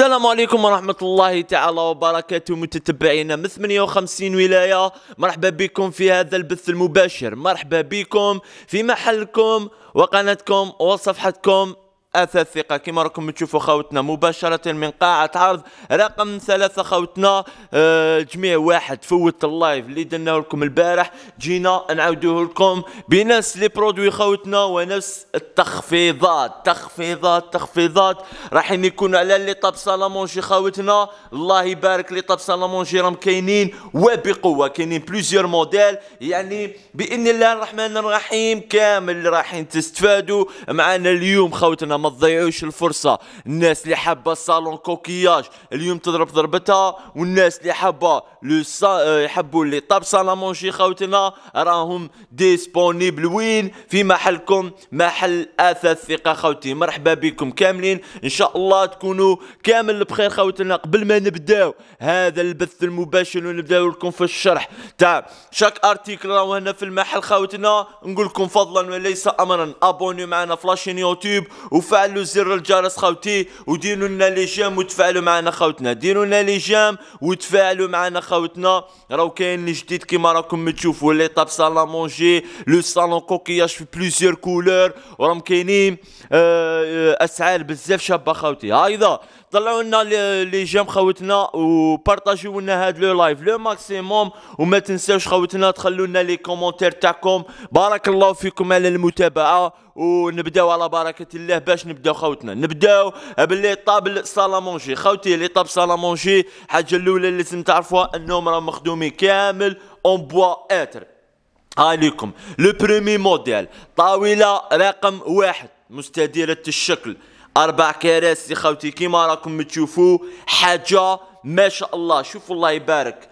السلام عليكم ورحمة الله تعالى وبركاته متتبعينا من 58 ولاية مرحبا بكم في هذا البث المباشر مرحبا بكم في محلكم وقناتكم وصفحتكم اثاث ثقه كما راكم تشوفوا خوتنا مباشره من قاعه عرض رقم ثلاثه خوتنا أه جميع واحد فوت اللايف اللي درناه لكم البارح جينا نعاودوه لكم بنفس لي برودوي خوتنا ونفس التخفيضات تخفيضات تخفيضات راحين يكونوا على لي طاب سالامونجي خوتنا الله يبارك لي طاب سالامونجي راهم كاينين وبقوه كاينين بليزيور موديل يعني باذن الله الرحمن الرحيم كامل راحين تستفادوا معنا اليوم خوتنا ما تضيعوش الفرصه الناس اللي حابه صالون كوكياج اليوم تضرب ضربتها والناس اللي حابه لو آه، يحبوا اللي طاب سالامونشي خاوتنا راهم ديسبونيبل وين في محلكم محل اثاث ثقه خاوتي مرحبا بكم كاملين ان شاء الله تكونوا كامل بخير خاوتنا قبل ما نبداو هذا البث المباشر ونبداو لكم في الشرح تاع شاك ارتيكل راهو هنا في المحل خاوتنا نقول لكم فضلا وليس امرا ابوني معنا في لاشين يوتيوب وفي وفعلوا زر الجرس خوتي وديروا لنا لي جام وتفاعلوا معنا خوتنا ديروا لنا لي جام وتفاعلوا معنا خوتنا راهو كاين جديد كيما راكم تشوفوا لي طاب سالا مونجي لو صالون كوكياج في بليزيور كولور وراهم كاينين آه، آه، اسعار بزاف شابه خوتي هايضه طلعوا لنا لي جيم خوتنا وبارطاجيو لنا هاد لو لايف لو ماكسيموم وما تنساوش خوتنا تخلوا لنا لي كومونتير تاعكم بارك الله فيكم على المتابعه ونبداو على بركه الله باش نبداو خوتنا نبداو باللي طاب مونجي خوتي اللي طاب مونجي حاجه الاولى اللي لازم تعرفوها انهم راهم مخدومين كامل اون بوا اتر عليكم لو بريمي موديل طاوله رقم واحد مستديره الشكل أربع كراسي خوتي كيما راكم تشوفوا حاجة ما شاء الله شوفوا الله يبارك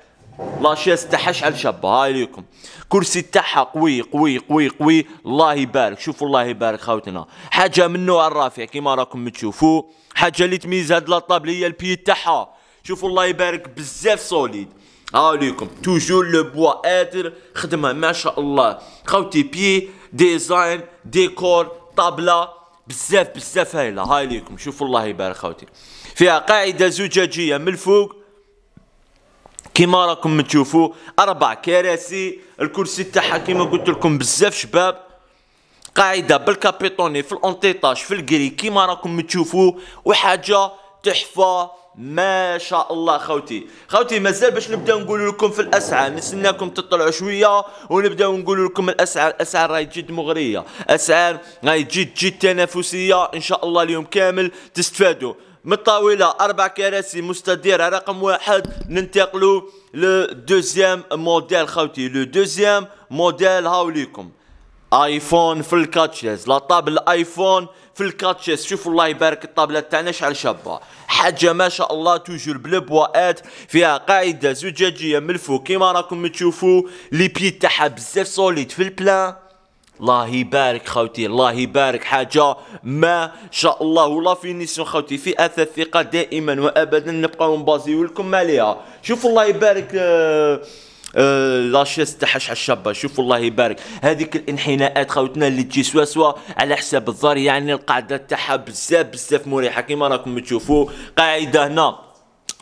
لاشيس تاعها على شابة هاي ليكم كرسي تاعها قوي قوي قوي قوي الله يبارك شوفوا الله يبارك خوتنا حاجة من نوع الرافع كيما راكم تشوفوا حاجة اللي تميز هاد لاطابل هي البي تاعها شوفوا الله يبارك بزاف سوليد هاو ليكم توجور لو بوا ادر خدمة ما شاء الله خوتي بي ديزاين ديكور طابلة بزاف بزاف هايله هاي ليكم شوفوا الله يبارك خوتي فيها قاعده زجاجيه من الفوق كيما راكم تشوفوا اربع كراسي الكرسي تاعها كيما قلت لكم بزاف شباب قاعده بالكابيتوني في الاونتيطاج في الكري كيما راكم تشوفوا وحاجه تحفه ما شاء الله خوتي خوتي مازال باش نبداو نقول لكم في الاسعار نستناكم تطلعوا شويه ونبداو نقول لكم الاسعار الاسعار راهي جد مغريه اسعار راهي جد جد تنافسيه ان شاء الله اليوم كامل تستفادوا من الطاوله اربع كراسي مستديره رقم واحد ننتقلوا دوزيام موديل خوتي لو دوزيام موديل هاوليكم ايفون في الكاتشيز لا طابل ايفون في الكاتشيس شوفوا الله يبارك الطابله تاعنا شحال شابه حاجه ما شاء الله توجور بلا بواقات فيها قاعده زجاجيه من الفوق كيما راكم تشوفوا لي بي تاعها بزاف سوليد في البلان الله يبارك خوتي الله يبارك حاجة ما شاء الله ولا فينيسيون خوتي في أثاث ثقة دائما وأبدا نبقاو نبازيو لكم عليها شوفوا الله يبارك آه أه، لا شيس تحش على الشابه شوف الله يبارك هذيك الانحناءات خاوتنا اللي تجي سوا سوا على حساب الظهر يعني القاعده تاعها بزاف بزاف مريحه كيما راكم تشوفوا قاعده هنا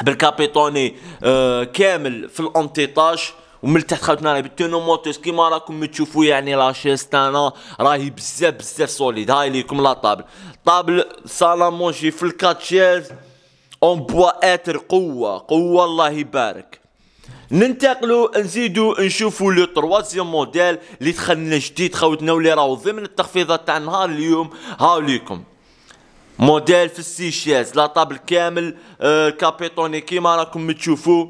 بالكابيتوني آه كامل في الانتيطاش ومن تحت خاوتنا راهي بالتونو موتوس كيما راكم تشوفوا يعني لا شيس تاعنا راهي بزاف بزاف سوليد هاي ليكم لا طابل طابل سالامونجي في الكاتشيز اون بوا اتر قوه قوه الله يبارك ننتقلوا نزيدوا نشوفوا لو تروازيام موديل اللي دخلنا جديد خوتنا واللي راهو ضمن التخفيضات تاع نهار اليوم هاو ليكم موديل في شيز لا طابل كامل آه كابيتوني كيما راكم تشوفوا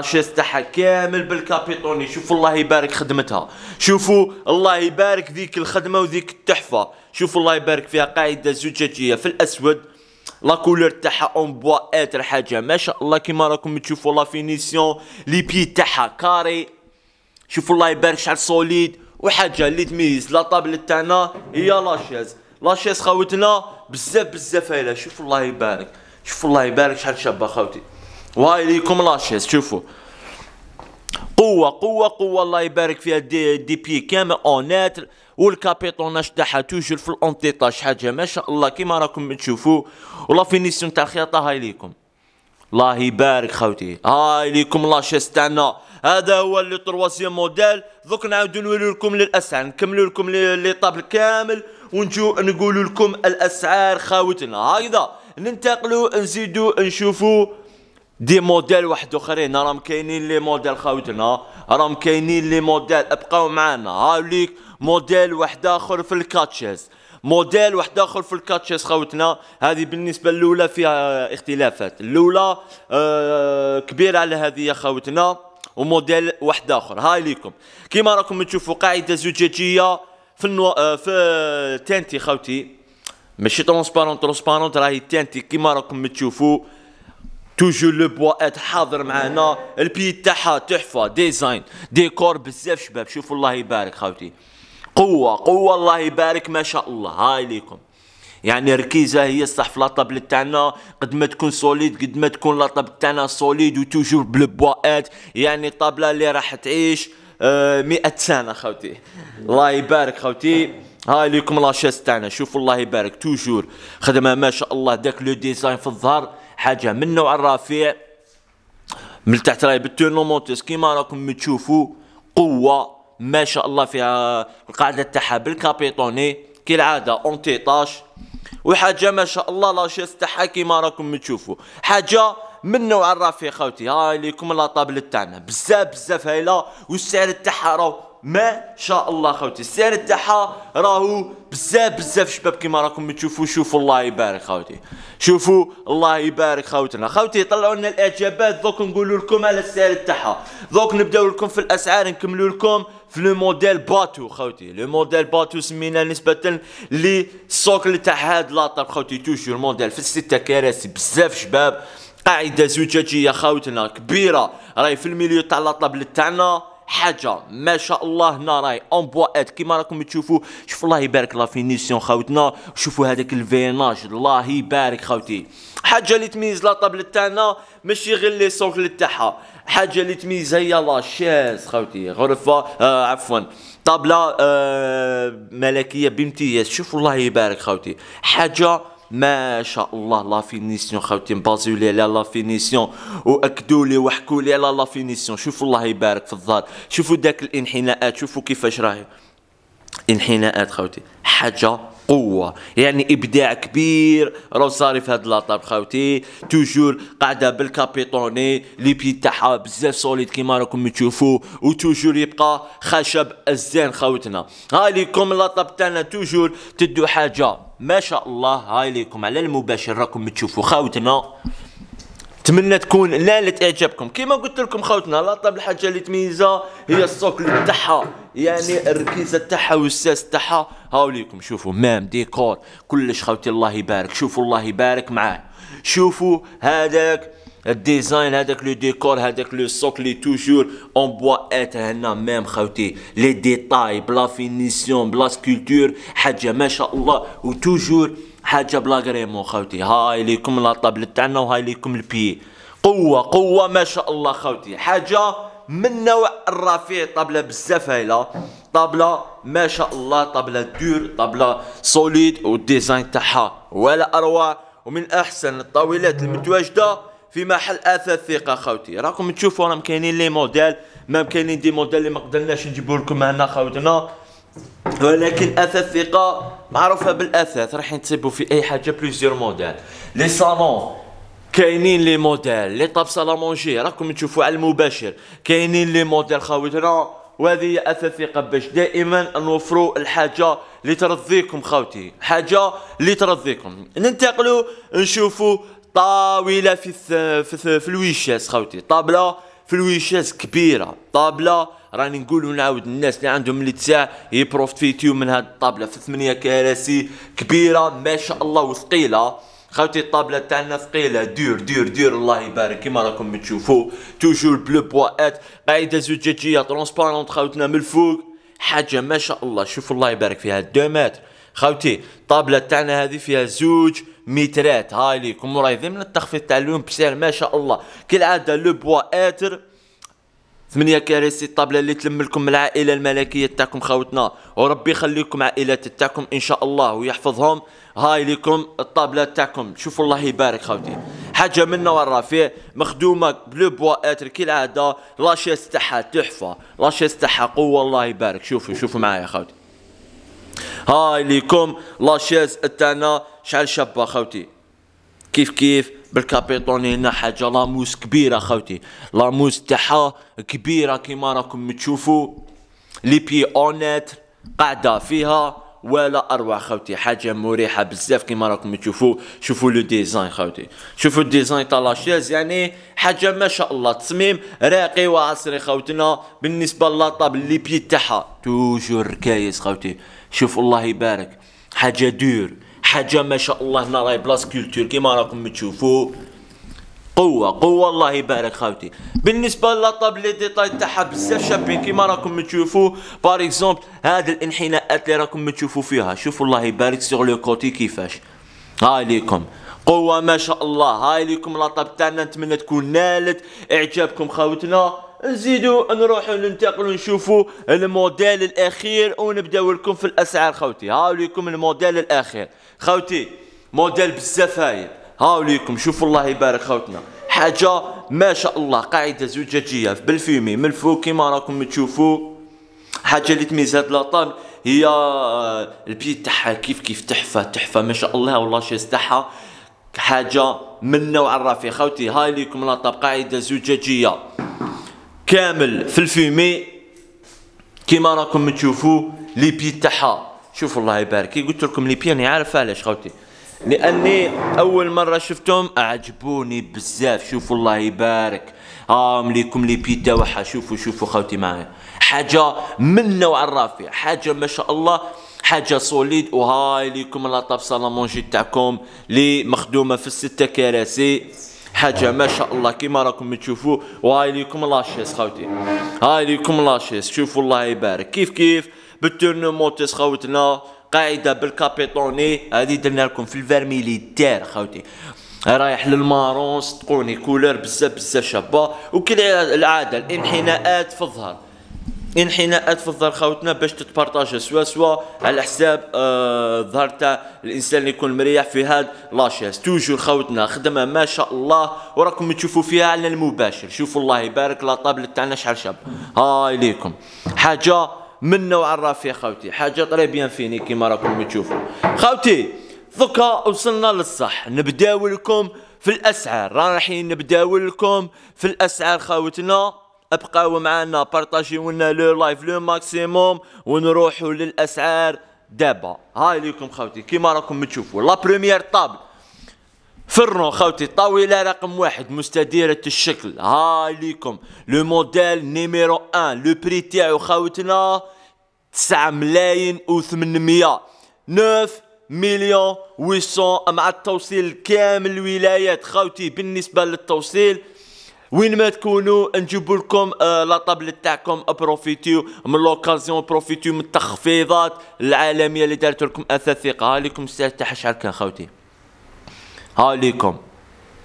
شيز تاعها كامل بالكابيتوني شوفوا الله يبارك خدمتها شوفوا الله يبارك ذيك الخدمه وذيك التحفه شوفوا الله يبارك فيها قاعده زجاجيه في الاسود لا كولور تاعها اون بوا اتر حاجه ما شاء الله كيما راكم تشوفوا لا فينيسيون لي بي تاعها كاري شوفوا الله يبارك شحال سوليد وحاجه اللي تميز لا طابل تاعنا هي لاشيز لاشيز خاوتنا بزاف بزاف هايله شوفوا الله يبارك شوفوا الله يبارك شحال شابه خاوتي وهاي ليكم لاشيز شوفوا قوة قوة قوة الله يبارك فيها دي, دي بي كامل اونات والكابيتوناج تاعها توجور في الاونتيطاج حاجة ما شاء الله كيما راكم تشوفوا ولا فينيسيون تاع الخياطة هاي ليكم الله يبارك خوتي هاي ليكم لاشيس تاعنا هذا هو لي تروازيام موديل دوك نعاودو نوريو لكم للاسعار نكملو لكم لي طابل كامل ونجو نقولو لكم الاسعار خاوتنا هكذا ننتقلو نزيدو نشوفو دي موديل واحد اخرين راهم كاينين لي موديل خاوتنا راهم كاينين لي موديل ابقاو معانا هاوليك موديل واحد اخر في الكاتشز موديل واحد اخر في الكاتشز خاوتنا هذه بالنسبه الاولى فيها اختلافات الاولى آه كبيره على هذه يا خاوتنا وموديل واحد اخر هاي ليكم كيما راكم تشوفوا قاعده زجاجيه في النو... آه، في تانتي خاوتي ماشي ترونسبارون ترونسبارون راهي تانتي كيما راكم تشوفوا توجور لو بوا حاضر معانا البي تاعها تحفه ديزاين ديكور بزاف شباب شوفوا الله يبارك خاوتي قوه قوه الله يبارك ما شاء الله هاي ليكم يعني ركيزه هي الصح في لاطابل تاعنا قد ما تكون سوليد قد ما تكون لاطابل تاعنا سوليد وتوجور ات يعني طابله اللي راح تعيش مئة سنه خوتي الله يبارك خوتي هاي ليكم لاشيس تاعنا شوفوا الله يبارك توجور خدمه ما شاء الله داك لو ديزاين في الظهر حاجه منه وعن رفيع من تحت راهي بالتونومونتيز كيما راكم تشوفوا قوه ما شاء الله فيها القاعده تاعها بالكابيتوني كالعاده اونتي طاش وحاجه ما شاء الله لا شيس تاعها كيما راكم تشوفوا حاجه من نوع الرفيق خوتي هاي ليكم لا طابله تاعنا بزاف بزاف هايله والسعر تاعها راه ما شاء الله خوتي السعر تاعها راهو بزاف بزاف شباب كيما راكم تشوفوا شوفوا الله يبارك خوتي شوفوا الله يبارك خوتنا خوتي طلعوا لنا الاعجابات دوك نقولوا لكم على السعر تاعها دوك نبداو لكم في الاسعار نكملوا لكم في لو موديل باتو خوتي لو موديل باتو سمينا نسبة لي السوكل تاع هاد لاطر خوتي توجو الموديل في الستة كراسي بزاف شباب قاعدة زجاجية خوتنا كبيرة راهي في الميليو تاع لاطابل تاعنا حاجه ما شاء الله هنا راهي امبوات كيما راكم تشوفوا شوف الله يبارك لا فينيسيون خاوتنا شوفوا هذاك الفيناج الله يبارك خاوتي حاجه اللي تميز لا طابله تاعنا ماشي غير لي سوكل تاعها حاجه اللي تميزها هي لا شاز خاوتي غرفه آه عفوا طابله آه ملكيه بامتياز شوفوا الله يبارك خاوتي حاجه ما شاء الله لا فينيسيون خاوتي مبازيو لي على لا فينيسيون واكدوا لي وحكوا لي على لا فينيسيون شوفوا الله يبارك في الظهر شوفوا داك الانحناءات شوفوا كيفاش راهي انحناءات خاوتي حاجه قوة يعني إبداع كبير راهو صاري في هاد لاطاب خاوتي توجور قاعدة بالكابيتوني لي بي تاعها بزاف سوليد كيما راكم تشوفوا وتوجور يبقى خشب الزين خاوتنا هاي ليكم لاطاب تاعنا توجور تدو حاجة ما شاء الله هاي ليكم على المباشر راكم تشوفوا خاوتنا نتمنى تكون نالت اعجابكم كما قلت لكم خوتنا لا طاب الحاجه اللي تميزها هي السوكل تاعها يعني الركيزه تاعها والساس تاعها هاو ليكم شوفوا مام ديكور كلش خوتي الله يبارك شوفوا الله يبارك معاه شوفوا هذاك الديزاين هذاك لو ديكور هذاك لو سوك لي توجور اون بوا اتر هنا ميم خوتي لي ديتاي بلا فينيسيون بلا سكولتور حاجه ما شاء الله وتوجور حاجه بلا غريمون خوتي هاي ليكم لا طابلت تاعنا وهاي ليكم البي قوه قوه ما شاء الله خوتي حاجه من نوع الرفيع طابله بزاف هايله طابله ما شاء الله طابله دور طابله سوليد والديزاين تاعها ولا اروع ومن احسن الطاولات المتواجده في محل اثاث ثقه خوتي راكم تشوفوا راهم كاينين لي موديل ما كاينين دي موديل اللي ما قدرناش نجيبو لكم هنا خوتنا ولكن اثاث ثقه معروفه بالاثاث راح ينتسبوا في اي حاجه بليزيور موديل لي صالون كاينين لي موديل لي طاب سالامونجي راكم تشوفوا على المباشر كاينين لي موديل خاوتنا وهذه هي اثاثيقه باش دائما نوفروا الحاجه اللي ترضيكم خاوتي حاجه اللي ترضيكم ننتقلوا نشوفوا طاوله في في, في, في الويشاس خاوتي طابله في الويشاس كبيره طابله راني نقول ونعاود الناس اللي عندهم الاتساع يبروفيتيو من هاد الطابله في ثمانيه كراسي كبيره ما شاء الله وثقيله خاوتي الطابله تاعنا ثقيله دير دير دير الله يبارك كيما راكم تشوفوا توجور بلو بواات قاعده زجاجيه ترونسبارونت خاوتنا من الفوق حاجه ما شاء الله شوفوا الله يبارك فيها 2 متر خاوتي الطابله تاعنا هذه فيها زوج مترات هاي ليكم راهي ضمن التخفيض تاع اليوم بسعر ما شاء الله كالعاده لو بوا اتر ثمانية كراسي الطابلة اللي تلم لكم العائلة الملكية تاعكم خاوتنا وربي يخليكم عائلات تاعكم إن شاء الله ويحفظهم هاي لكم الطابلة تاعكم شوفوا الله يبارك خاوتي حاجة منا والرفيع مخدومة بلو بواقات كالعادة لاشيس تاعها تحفة لاشيس تاعها قوة الله يبارك شوفوا شوفوا معايا خاوتي هاي لكم لاشيس تاعنا شعل شابة خاوتي كيف كيف بالكابيتون هنا حاجه لاموس كبيره خوتي لاموس تاعها كبيره كيما راكم تشوفوا لي بي اونيت قاعده فيها ولا اروع خوتي حاجه مريحه بزاف كيما راكم تشوفوا شوفوا لو ديزاين خوتي شوفوا الديزاين تاع لاشيز يعني حاجه ما شاء الله تصميم راقي وعصري خوتنا بالنسبه للطاب لي بي تاعها توجور كايس خوتي شوف الله يبارك حاجه دور حاجة ما شاء الله هنا راهي بلاص كولتور كيما راكم تشوفوا قوة قوة الله يبارك خاوتي بالنسبة للطاب لي ديتاي تاعها بزاف شابين كيما راكم تشوفوا باغ اكزومبل هاد الانحناءات اللي راكم تشوفوا فيها شوفوا الله يبارك سيغ لو كوتي كيفاش هاي ليكم قوة ما شاء الله هاي ليكم لاطاب تاعنا نتمنى تكون نالت اعجابكم خاوتنا نزيدو نروحو ننتقلو نشوفو الموديل الاخير ونبداو لكم في الاسعار خوتي هاو ليكم الموديل الاخير خاوتي موديل بزاف هايل هاو ليكم شوفوا الله يبارك خاوتنا حاجه ما شاء الله قاعده زجاجيه بالفيمي من الفوق كيما راكم تشوفوا حاجه اللي تميزات لاطاب هي البي تاعها كيف كيف تحفه تحفه ما شاء الله والله شيز تاعها حاجه من نوع الرفيع خاوتي هاي ليكم لاطاب قاعده زجاجيه كامل في الفيمي كيما راكم تشوفوا لي بي تاعها شوف الله يبارك قلت لكم لي ليبياني عارف علاش خوتي لاني اول مره شفتهم اعجبوني بزاف شوفوا الله يبارك ها آه مليكم لي بيتا وحا شوفوا شوفوا خوتي معايا حاجه من نوع الرافع حاجه ما شاء الله حاجه سوليد وهاي ليكم لا طاب سالامونجي تاعكم لي مخدومه في السته كراسي حاجه ما شاء الله كيما راكم تشوفوا وهاي ليكم لاشيس خوتي هاي ليكم لاشيس شوفوا الله يبارك كيف كيف بالتورنو تاس خوتنا قاعده بالكابيتوني هذه درنا لكم في الفرميلي تاع خوتي رايح للمارون صدقوني كولر بزاف بزاف شابه العادة الانحناءات في الظهر انحناءات في الظهر خوتنا باش تتبارطاجي سوا سوا على حساب آه، الظهر آه تاع الانسان اللي يكون مريح في هاد لاشيس توجور خوتنا خدمه ما شاء الله وراكم تشوفوا فيها على المباشر شوفوا الله يبارك لا طابله تاعنا شحال شاب هاي ليكم حاجه من نوع رافي خوتي حاجه طريبيان فيني كيما راكم تشوفوا خوتي ذكا وصلنا للصح نبداو لكم في الاسعار رانا رايحين نبداو لكم في الاسعار خوتنا ابقاو معنا بارطاجيو لنا لو لايف لو ماكسيموم ونروحوا للاسعار دابا هاي ليكم خوتي كيما راكم تشوفوا لا بريمير طابل فرنو خوتي الطاولة رقم واحد مستديرة الشكل ها ليكم لو موديل نيميرو ان لو بري تاعو خوتنا تسعة ملاين و ثمنمية نوف مليون ويسون مع التوصيل كامل الولايات خوتي بالنسبة للتوصيل وين ما تكونوا نجيبوا لكم آه، لا طابلت تاعكم بروفيتيو من لوكازيون بروفيتيو من التخفيضات العالميه اللي دارت لكم ها لكم الساعه تاع كان خوتي ها ليكم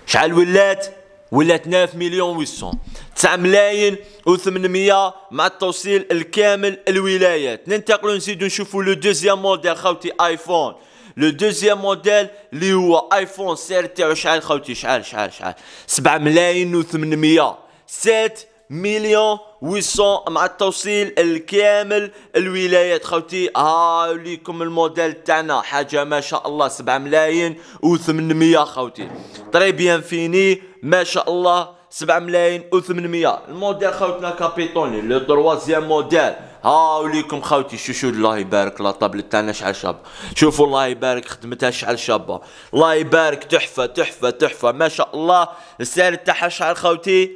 شحال ولات ولات 9 مليون و800 9 ملايين و800 مع التوصيل الكامل الولايات ننتقلوا نزيدوا نشوفوا لو دوزيام موديل خاوتي ايفون لو دوزيام موديل اللي هو ايفون سعر تاعو شحال خاوتي شحال شحال شحال 7 ملايين و800 7 مليون 800 مع التوصيل الكامل الولايات خوتي ها ليكم الموديل تاعنا حاجه ما شاء الله 7 ملايين و800 خوتي طري بيان فيني ما شاء الله 7 ملايين و800 الموديل خوتنا كابيتوني لو تروازيام موديل هاو ليكم شو شوشو الله يبارك لا طابل تاعنا شعل شابه شوفوا الله يبارك خدمتها شعل شابه الله يبارك تحفه تحفه تحفه ما شاء الله السعر تاعها شعل خوتي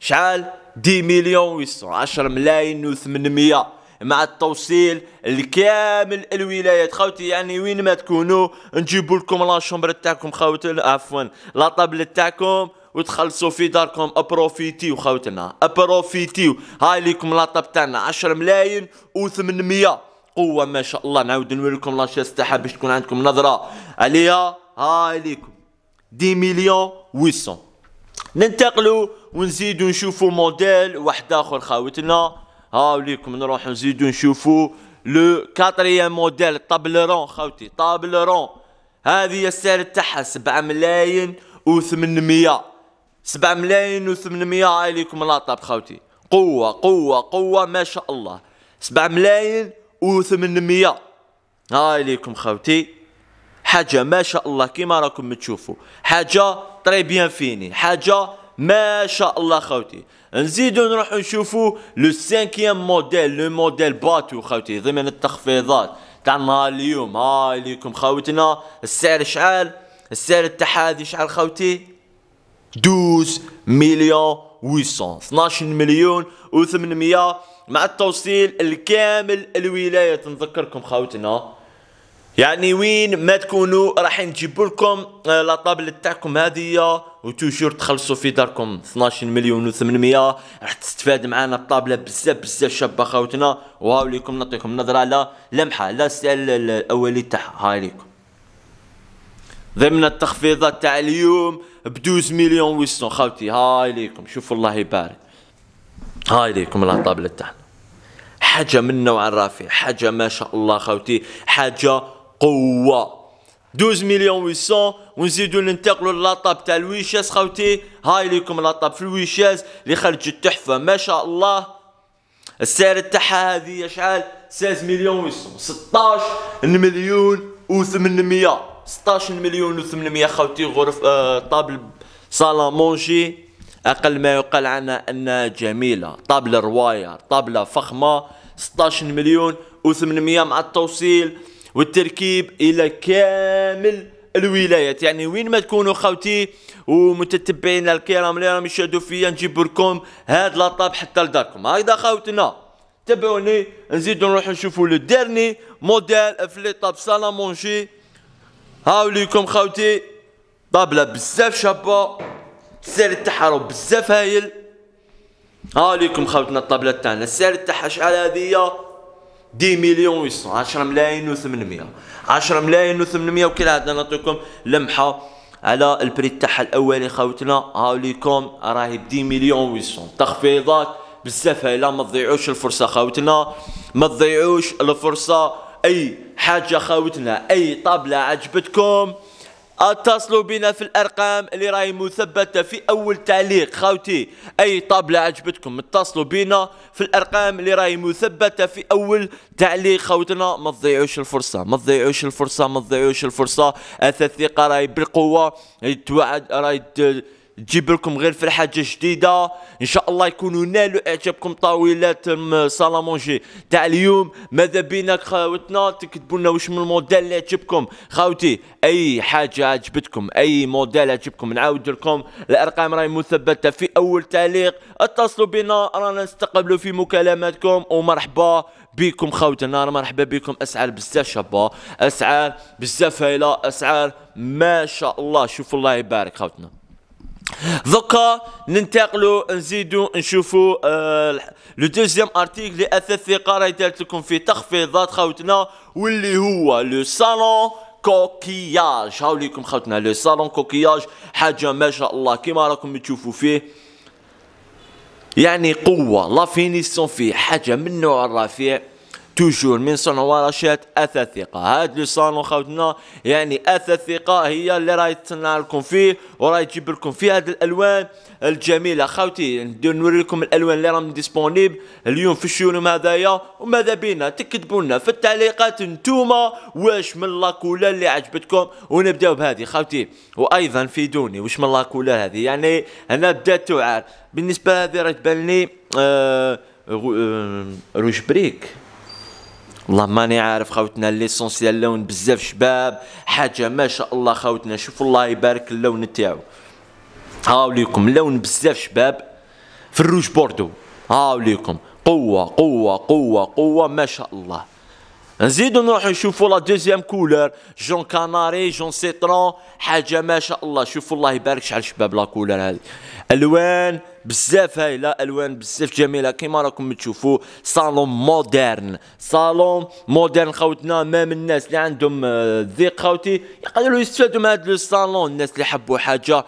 شعل دي مليون و عشر ملايين و مع التوصيل لكامل الولايات خاوتي يعني وين ما تكونوا نجيبوا لكم لا شومبر تاعكم خاوتي عفوا لا طابل تاعكم وتخلصوا في داركم ابروفيتيو خاوتنا ابروفيتيو هاي ليكم لاطاب تاعنا 10 ملايين و800 قوه ما شاء الله نعاود نوريكم لاشيس تاعها باش تكون عندكم نظره عليها هاي ليكم 10 مليون 800 ننتقلوا ونزيدوا نشوفوا موديل واحد اخر خاوتنا ها ليكم نروح نزيدوا نشوفوا لو كاتريام موديل طابلرون خاوتي طابلرون هذه السعر تاعها 7 ملايين و800 7 ملايين و800 عليكم لاطاب خاوتي قوة قوة قوة ما شاء الله 7 ملايين و800 هاي ليكم خاوتي حاجه ما شاء الله كيما راكم تشوفوا حاجه طري بيان فيني حاجه ما شاء الله خوتي نزيدو نروحو نشوفو لو سانكيام موديل لو موديل باتو خوتي ضمن التخفيضات تاع نهار اليوم هاي ليكم خوتنا السعر شحال السعر تاع هذه شحال خوتي 12 مليون ويسون 12 مليون و 800 مع التوصيل الكامل الولاية نذكركم خوتنا يعني وين ما تكونوا راح نجيب لكم آه، لا طابله تاعكم هذه وتوجور تخلصوا في داركم 12 مليون و800 راح تستفاد معانا الطابله بزاف بزاف شابه خاوتنا وهاو ليكم نعطيكم نظره على لمحه لا السؤال الاولي تاعها هاي ليكم ضمن التخفيضات تاع اليوم ب 12 مليون و800 خاوتي هاي ليكم شوفوا الله يبارك هاي ليكم لا طابله تاعنا حاجه من نوع الرافع حاجه ما شاء الله خاوتي حاجه قوة 12 مليون 800 ونزيدو ننتقلوا للاطاب تاع الويشاز خاوتي هاي ليكم لاطاب في الويشاز اللي خرجت تحفه ما شاء الله السعر تاعها هذه شحال 16 مليون 800 16 مليون و800 16 مليون و800 خاوتي غرف آه طابل صاله مونجي اقل ما يقال عنها انها جميله طابل روايه طابله فخمه 16 مليون و800 مع التوصيل والتركيب الى كامل الولايات يعني وين ما تكونوا خوتي ومتتبعين الكرام اللي راهم يشاهدوا فيا نجيب لكم هاد لاطاب حتى لداركم هكذا خوتنا تابعوني نزيدو نروحو نشوفو لو ديرني موديل في لي طاب سالا مونجي هاو ليكم خوتي طابله بزاف شابه السعر تاعها بزاف هايل هاو ليكم خوتنا الطابله تاعنا السعر تاعها شحال هذه دي مليون و 10 ملايين و800 10 ملايين و800 وكي هذا نعطيكم لمحه على البري تاعها الاولي خاوتنا هاو ليكم راهي ب 10 مليون و100 تخفيضات بزاف لا ما تضيعوش الفرصه خاوتنا ما تضيعوش الفرصه اي حاجه خاوتنا اي طابله عجبتكم اتصلوا بنا في الارقام اللي راهي مثبته في اول تعليق خاوتي اي طابله عجبتكم اتصلوا بنا في الارقام اللي راهي مثبته في اول تعليق خوتنا ما تضيعوش الفرصه ما تضيعوش الفرصه ما تضيعوش الفرصه اثاث الثقه راهي بالقوه راهي توعد راهي تجيب لكم غير في الحاجة جديده ان شاء الله يكونوا نالوا اعجابكم طاولات سالامونجي تاع اليوم ماذا بينا خاوتنا تكتبوا لنا واش من الموديل اللي عجبكم خاوتي اي حاجه عجبتكم اي موديل عجبكم نعاود لكم الارقام راهي مثبته في اول تعليق اتصلوا بنا رانا نستقبلوا في مكالماتكم ومرحبا بكم خاوتنا انا مرحبا بكم اسعار بزاف شابه اسعار بزاف هايله اسعار ما شاء الله شوفوا الله يبارك خاوتنا دوكا ننتقلوا نزيدوا نشوفوا آه لو دوزيام ارتيكل اللي اثاث ثقه راهي دارت لكم في تخفيضات خوتنا واللي هو لو صالون كوكياج هاو ليكم خوتنا لو صالون كوكياج حاجه ما شاء الله كيما راكم تشوفوا فيه يعني قوه لا فينيسون فيه حاجه من نوع الرفيع توجور من صنع ورشات اثى الثقه هاد صالون خوتنا يعني اثى الثقه هي اللي راهي تصنع لكم فيه وراهي تجيب لكم فيه هاد الالوان الجميله خوتي ندير نوري لكم الالوان اللي راهم ديسبونيب اليوم في الشيون هذايا وماذا بينا تكتبوا لنا في التعليقات نتوما واش من لاكولا اللي عجبتكم ونبداو بهذه خوتي وايضا فيدوني واش من لاكولا هذه يعني هنا بدات تعار بالنسبه لهذي راه تبان لي آه روج بريك والله ماني عارف خوتنا ليسونسيال اللون بزاف شباب حاجه ما شاء الله خوتنا شوفوا الله يبارك اللون تاعو هاو ليكم لون بزاف شباب في الروج بوردو هاو ليكم قوه قوه قوه قوه ما شاء الله نزيدو نروحو نشوفو لا دوزيام كولور جون كاناري جون سيترون حاجه ما شاء الله شوفوا الله يبارك شحال شباب لا كولور هذه الوان بزاف هايله الوان بزاف جميله كيما راكم تشوفوا صالون مودرن صالون مودرن خوتنا مام الناس اللي عندهم آه، ذيق خوتي يقدروا يستفادوا من هذا الصالون الناس اللي حبوا حاجه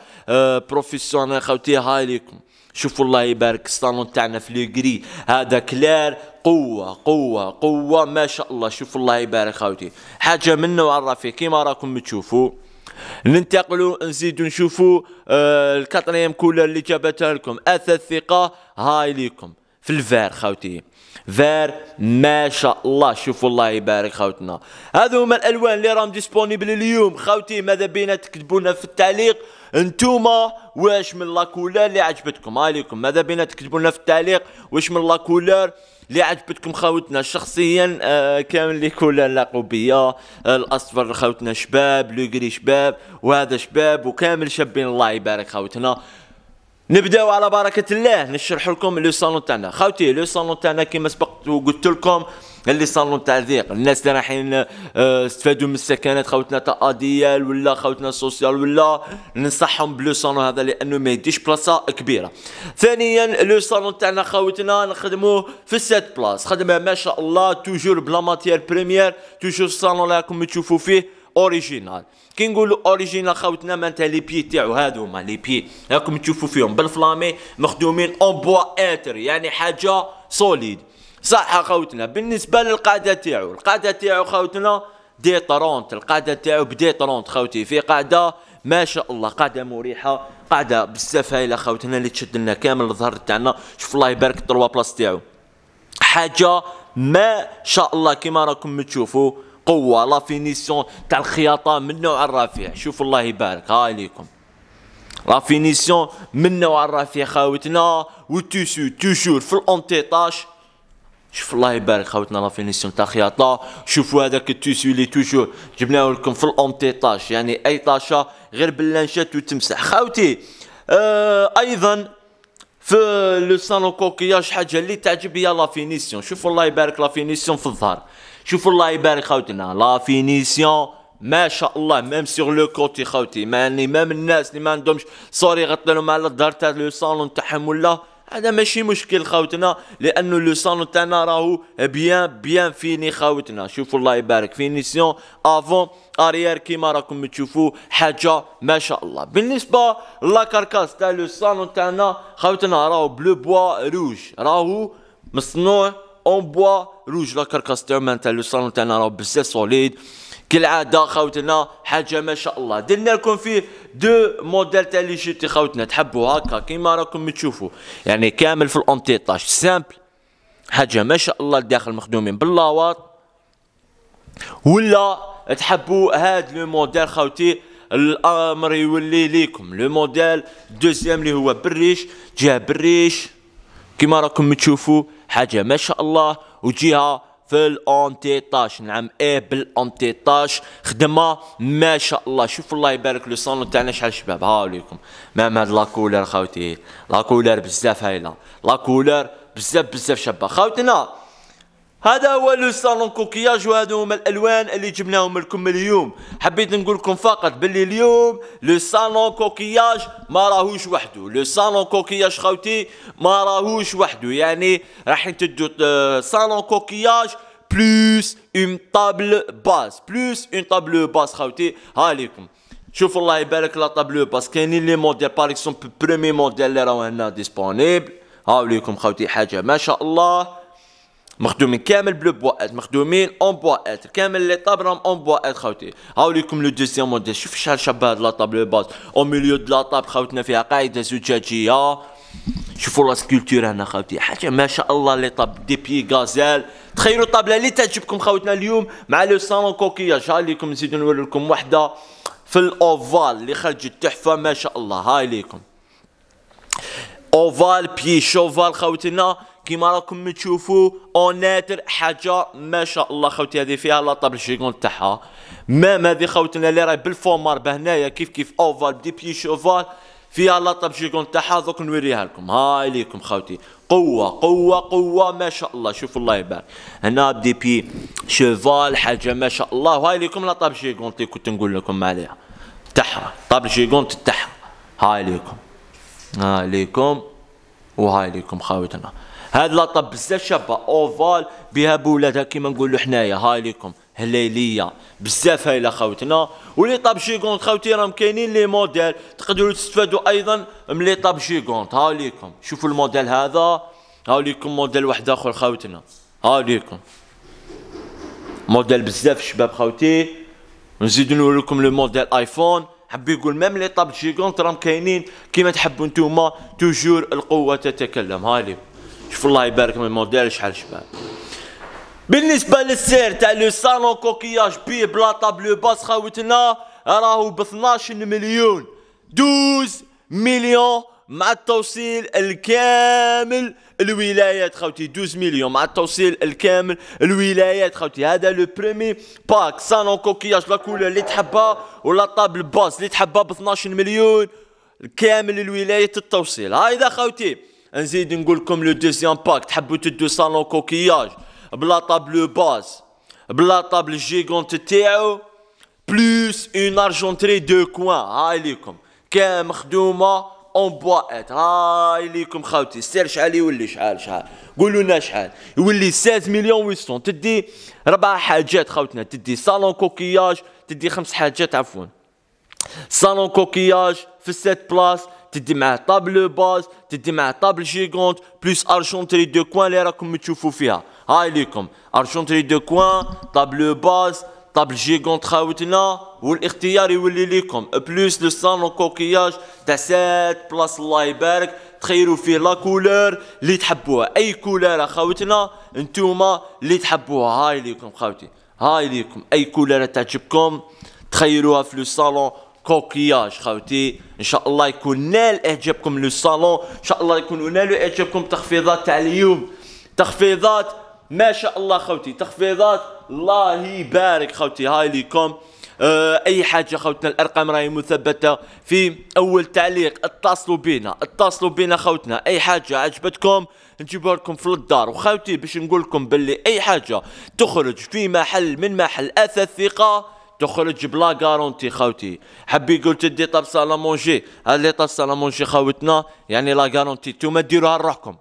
بروفيسيونيل آه، خوتي هاي ليكم شوفوا الله يبارك الصالون تاعنا في ليغري هذا كلار قوه قوه قوه ما شاء الله شوفوا الله يبارك خوتي حاجه منه الرفيق كيما راكم تشوفوا ننتقلوا نزيدوا نشوفوا الكاتريم آه، الكاتريام كولر اللي جابتها لكم اثاث ثقه هاي ليكم في الفار خاوتي فار ما شاء الله شوفوا الله يبارك خاوتنا هذو هما الالوان اللي راهم ديسبونيبل اليوم خاوتي ماذا بينا لنا في التعليق انتوما واش من لاكولار اللي عجبتكم هاي ليكم ماذا بينا لنا في التعليق واش من لاكولار اللي عجبتكم خاوتنا شخصيا آه كامل اللي كولا لاقوا بيا الاصفر خاوتنا شباب لوغري شباب وهذا شباب وكامل شابين الله يبارك خاوتنا نبداو على بركه الله نشرح لكم لو صالون تاعنا خاوتي لو صالون تاعنا كيما سبقت وقلت لكم اللي صالون تاع الذيق الناس اللي رايحين آه، استفادوا من السكنات خوتنا تاع اديال ولا خوتنا السوسيال ولا ننصحهم بلو صالون هذا لانه ما يديش بلاصه كبيره ثانيا لو صالون تاعنا خوتنا نخدموه في سات بلاص خدمه ما شاء الله توجور بلا ماتيير بريمير توجور الصالون راكم تشوفوا فيه اوريجينال كي نقولوا اوريجينال خاوتنا معناتها لي بي تاعو هادو هما لي بي راكم تشوفوا فيهم بالفلامي مخدومين اون بوا اتر يعني حاجه سوليد صح خوتنا بالنسبه للقاعده تاعو القاعده تاعو خوتنا دي طرونت القاعده تاعو بدي طرونت خوتي في قاعده ما شاء الله قاعده مريحه قاعده بزاف هايله خوتنا اللي تشد لنا كامل الظهر تاعنا شوف الله يبارك الطلوه بلاص تاعو حاجه ما شاء الله كما راكم تشوفوا قوه لا فينيسيون تاع الخياطه من نوع الرفيع شوف الله يبارك هاي ليكم لا فينيسيون من نوع الرفيع خوتنا وتوسو توجور في الانتيطاش شوف الله يبارك خاوتنا لا فينيسيون تاع خياطه شوفوا هذاك التيسيو اللي توجو جبناه لكم في الاونتي طاش يعني اي طاشه غير باللانشات وتمسح خاوتي آه ايضا في لو سالون كوكياج حاجه اللي تعجب هي لا فينيسيون شوفوا الله يبارك لا فينيسيون في الظهر شوفوا الله يبارك خاوتنا لا فينيسيون ما شاء الله ميم سيغ لو كوتي خاوتي يعني ميم الناس اللي ما عندهمش سوري غطلهم على الظهر تاع لو سالون تاعهم ولا هذا ماشي مشكل خاوتنا لانه لو سانو تاعنا راهو بيان بيان فيني خاوتنا شوفوا الله يبارك فينيسيون افون اريير كيما راكم تشوفوا حاجه ما شاء الله بالنسبه لا كاركاس تاع لو سانو تاعنا خاوتنا راهو بلو بوا روج راهو مصنوع اون بوا روج لا كاركاس تاعو تاع لو سانو تاعنا راهو بزاف سوليد كالعاده خاوتنا حاجه ما شاء الله درنا لكم فيه دو موديل تاع لي جيتي خاوتنا تحبوا هكا كيما راكم تشوفوا يعني كامل في الامتيطاج سامبل حاجه ما شاء الله الداخل مخدومين باللاوات ولا تحبوا هاد لو موديل خاوتي الامر يولي ليكم لو موديل دوزيام اللي هو بالريش جا بالريش كيما راكم تشوفوا حاجه ما شاء الله وجيها في الانتيطاج نعم ايه بالانتيطاج خدمه ما شاء الله شوف الله يبارك لو صالون تاعنا شحال شباب ها ليكم مام هاد لاكولر خاوتي لاكولر بزاف هايله لاكولر بزاف بزاف شابه خاوتنا هذا هو لو صالون كوكياج وهذو هما الالوان اللي جبناهم لكم اليوم حبيت نقول لكم فقط باللي اليوم لو صالون كوكياج ما راهوش وحده لو صالون كوكياج خوتي ما راهوش وحده يعني راح تدو صالون كوكياج بلوس اون طابل باس بلوس اون طابل باس خوتي ها ليكم شوف الله يبارك لا طابلو باس كاينين لي موديل باغ اكزومبل برومي موديل اللي راهو هنا ديسبونيبل ليكم خوتي حاجه ما شاء الله مخدومين كامل بلو ات مخدومين اون ات كامل لي طاب راهم اون خوتي خاوتي هاوليكم لو دوزيام موديل شوف شحال شابه هاد لا طابلو باز او ميليو د لا طاب خاوتنا فيها قاعده زجاجيه شوفوا لا سكولتور هنا خاوتي حاجه ما شاء الله لي طاب دي بي غازال تخيلوا الطابله اللي تعجبكم خاوتنا اليوم مع لو سالون كوكياج ليكم نزيدو نوري لكم وحده في الاوفال اللي خرجت تحفه ما شاء الله هاي ليكم اوفال بيش اوفال خوتنا كيما راكم تشوفوا اوناتر حاجه ما شاء الله خوتي هذه فيها لا طابل شيكون تاعها مام هذه خوتنا اللي راهي بالفومار بهنايا كيف كيف اوفال بدي بي شوفال فيها لا طابل شيكون تاعها دوك نوريها لكم هاي ليكم خوتي قوه قوه قوه ما شاء الله شوف الله يبارك هنا بدي بي شوفال حاجه ما شاء الله هاي ليكم لا طابل شيكون كنت نقول لكم عليها تاعها طابل شيكون تاعها هاي ليكم ها ليكم وهاي ليكم خاوتنا هاد لاطاب بزاف شابه اوفال بها بولاتها كيما نقولوا حنايا هاي ليكم هليليه بزاف هايله خاوتنا ولي طاب جيكونت خاوتي راهم كاينين لي موديل تقدروا تستفادوا ايضا من لي طاب جيكونت هاي ليكم شوفوا الموديل هذا ها ليكم موديل واحد اخر خاوتنا ها ليكم موديل بزاف شباب خاوتي نزيدو نوريكم لو موديل ايفون حب يقول ميم لي طاب جيكونت راهم كاينين كيما تحبوا نتوما توجور القوه تتكلم هالي شوف الله يبارك من الموديل شحال شباب بالنسبه للسير تاع لو صالون كوكياج بيه بلا طابلو باس خاوتنا راهو ب 12 مليون 12 مليون مع التوصيل الكامل الولايات خوتي 12 مليون مع التوصيل الكامل الولايات خوتي هذا لو بريمي باك صالون كوكياج لا كولور اللي تحبها ولا طابل باس اللي تحبها ب 12 مليون كامل الولايات التوصيل هايدا خوتي نزيد نقول لكم لو دوزيام باك تحبوا تدو صالون كوكياج بلا طابل باس بلا طابل جيغونت تاعو بلوس اون ارجونتري دو كوان هاي ليكم كام خدومه اون ات هاي ليكم خاوتي السعر شحال يولي شحال شحال قولوا لنا شحال يولي 16 مليون و800 تدي ربع حاجات خاوتنا تدي صالون كوكياج تدي خمس حاجات عفوا صالون كوكياج في السيت بلاس تدي معاه طابل باز تدي معاه طابل جيغونت بلوس ارجونتري دو كوان اللي راكم تشوفوا فيها هاي ليكم ارجونتري دو كوان طابل باز طاب الجيكون تخاوتنا والاختيار يولي ليكم بلوس لو صالون كوكياج تاع سات بلاص الله يبارك تخيروا فيه لا كولور اللي تحبوها اي كولور خاوتنا انتوما اللي تحبوها هاي ليكم خاوتي هاي ليكم اي كولور تعجبكم تخيروها في لو صالون كوكياج خاوتي ان شاء الله يكون نال اعجابكم لو صالون ان شاء الله يكون نال اعجابكم تخفيضات تاع اليوم تخفيضات ما شاء الله خوتي تخفيضات الله يبارك خوتي هاي ليكم اه اي حاجه خوتنا الارقام راهي مثبته في اول تعليق اتصلوا بينا اتصلوا بينا خوتنا اي حاجه عجبتكم نجيبها لكم في الدار وخوتي باش نقول لكم باللي اي حاجه تخرج في محل من محل اثاث ثقه تخرج بلا غارونتي خوتي حبي قلت دي طب سالامونجي هاد لي طب سالامونجي خوتنا يعني لا غارونتي نتوما ديروها لروحكم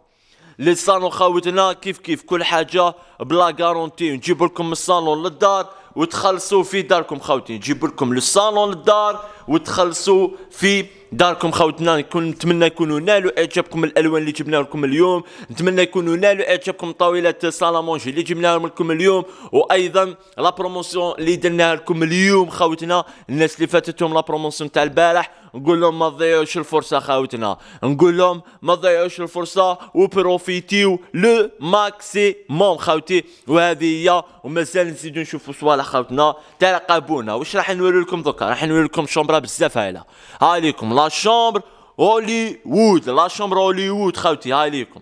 للصالون خاوتنا كيف كيف كل حاجه بلا غارونتي نجيب لكم الصالون للدار وتخلصوا في داركم خاوتي نجيب لكم للصالون للدار وتخلصوا في داركم خاوتنا نكون نتمنى يكونوا نالوا اعجابكم الالوان اللي جبنا لكم اليوم نتمنى يكونوا نالوا اعجابكم طاوله سالامونجي اللي جبنا لكم اليوم وايضا لا بروموسيون اللي درناها لكم اليوم خاوتنا الناس اللي فاتتهم لا بروموسيون تاع البارح نقول لهم ما تضيعوش الفرصه خاوتنا نقول لهم ما تضيعوش الفرصه وبروفيتيو لو ماكسيموم خاوتي وهذه هي ومازال نزيدو نشوفو صوالح خاوتنا ترقبونا واش راح نوري لكم دوكا راح نوري لكم شومبرا بزاف هايله هاليكم لا شومبر هوليوود لا شومبر هوليوود خاوتي هاليكم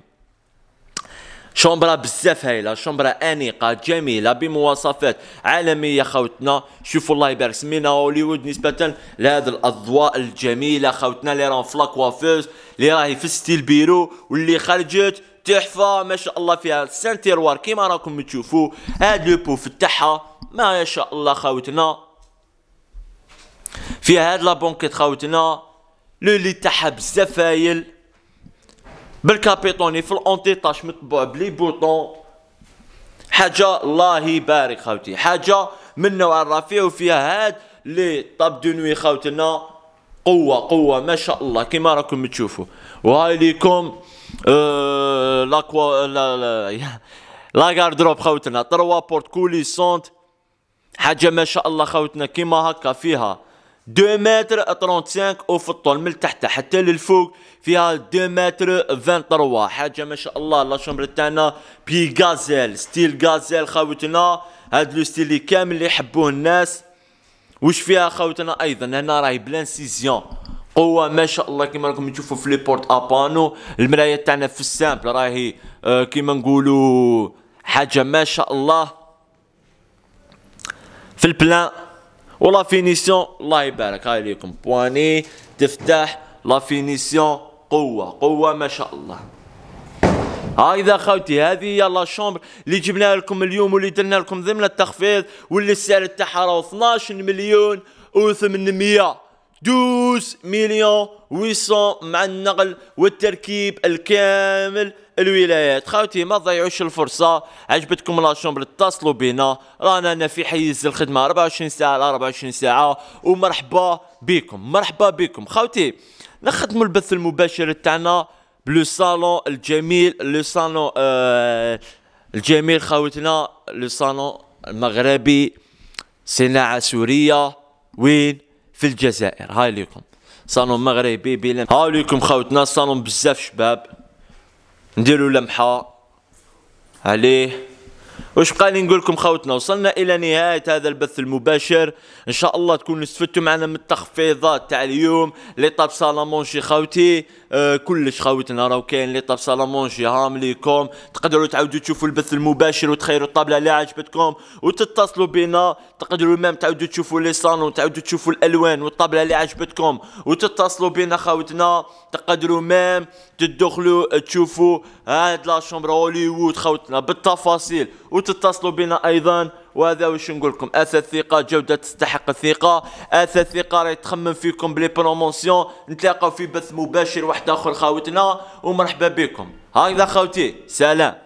شومبرا بزاف هايله شومبرا انيقه جميله بمواصفات عالميه خوتنا شوفوا الله يبارك سمينا هوليوود نسبه لهذا الاضواء الجميله خوتنا اللي راهم في لاكوافوز اللي راهي في ستيل بيرو واللي خرجت تحفه ما شاء الله فيها سان تيروار كيما راكم تشوفوا هاد لو بوف تاعها ما شاء الله خوتنا فيها هاد لا بونكيت خوتنا لو لي تاعها بزاف هايل بالكابيتوني في الأونتيطاش مطبوع بلي بوطون حاجة الله يبارك خوتي حاجة من نوع الرفيع وفيها هاد لي طاب دو نوي خوتنا قوة قوة ما شاء الله كيما راكم تشوفوا وهاي ليكم آه، لاكوا لا لا لا غاردروب خوتنا تروا بورت كوليسونت حاجة ما شاء الله خوتنا كيما هكا فيها 2 متر 35 في الطول من تحت حتى للفوق فيها 2 متر 23 حاجه ما شاء الله لا شومبر تاعنا بي غازيل ستيل غازيل خاوتنا هاد لو ستيل كامل اللي يحبوه الناس واش فيها خاوتنا ايضا هنا راهي بلانسيزيون قوه ما شاء الله كيما راكم تشوفوا في لي بورت ابانو المرايه تاعنا في السامبل راهي آه، كيما نقولوا حاجه ما شاء الله في البلان ولا فينيسيون الله يبارك هاي ليكم بواني تفتح لا فينيسيون قوه قوه ما شاء الله هكذا خاوتي هذه هي لا شومبر اللي جبناها لكم اليوم واللي درنا لكم ضمن التخفيض واللي السعر تاعها راه 12 مليون و 800 12 مليون 800 مع النقل والتركيب الكامل الولايات خاوتي ما تضيعوش الفرصه عجبتكم لا شومبر اتصلوا بنا رانا انا في حيز الخدمه 24 ساعه على 24 ساعه ومرحبا بكم مرحبا بكم خاوتي نخدموا البث المباشر تاعنا بلو صالون الجميل لو صالون آه الجميل خاوتنا لو صالون المغربي صناعه سوريه وين في الجزائر هاي ليكم صالون مغربي بيلم هاي ليكم خوتنا صالون بزاف شباب نديروا لمحة عليه واش بقى لي نقول لكم خوتنا وصلنا الى نهايه هذا البث المباشر ان شاء الله تكونوا استفدتوا معنا من التخفيضات تاع اليوم طاب صالون شي خوتي آه، كلش خاوتنا راهو كاين لي طاب سالامونجي هام ليكم تقدروا تعاودوا تشوفوا البث المباشر وتخيروا الطابله اللي عجبتكم وتتصلوا بنا تقدروا مام تعاودوا تشوفوا لي صالون تعاودوا تشوفوا الالوان والطابله اللي عجبتكم وتتصلوا بنا خاوتنا تقدروا مام تدخلوا تشوفوا هاد لا شومبر هوليوود خاوتنا بالتفاصيل وتتصلوا بنا ايضا وهذا واش نقول لكم اسد ثقه جوده تستحق الثقه اثاث ثقه راهي تخمم فيكم بلي بروموسيون نتلاقاو في بث مباشر واحد اخر خاوتنا ومرحبا بكم هكذا خاوتي سلام